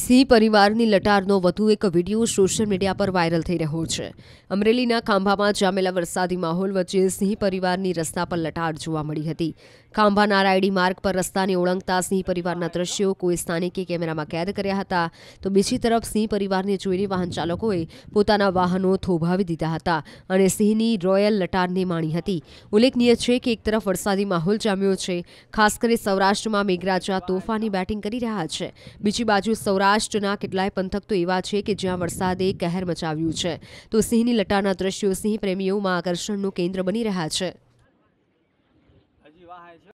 સિંહ પરિવારની લટારનો વધુ એક વિડીયો સોશિયલ મીડિયા પર વાયરલ થઈ રહ્યો છે અમરેલીના ખાંભામાં જામેલા વરસાદી માહોલ વચ્ચે સિંહ પરિવારની રસ્તા પર લટાર જોવા મળી હતી ખાંભા નારાયણી માર્ગ પર રસ્તાને ઓળંગતા સિંહ પરિવારના દ્રશ્યો કોઈ સ્થાનિકે કેમેરામાં કેદ કર્યા હતા તો બીજી તરફ સિંહ પરિવારને જોઈને વાહન ચાલકોએ પોતાના વાહનો થોભાવી દીધા હતા અને સિંહની રોયલ લટારને માણી હતી ઉલ્લેખનીય છે કે એક તરફ વરસાદી માહોલ જામ્યો છે ખાસ કરી સૌરાષ્ટ્રમાં મેઘરાજા તોફાની બેટિંગ કરી રહ્યા છે બીજી બાજુ સૌરાષ્ટ્ર સૌરાષ્ટ્રના કેટલાય પંથક તો એવા છે કે જ્યાં વરસાદે કહેર મચાવ્યું છે તો સિંહની લટાના દ્રશ્યો સિંહ પ્રેમીઓમાં આકર્ષણનું કેન્દ્ર બની રહ્યા છે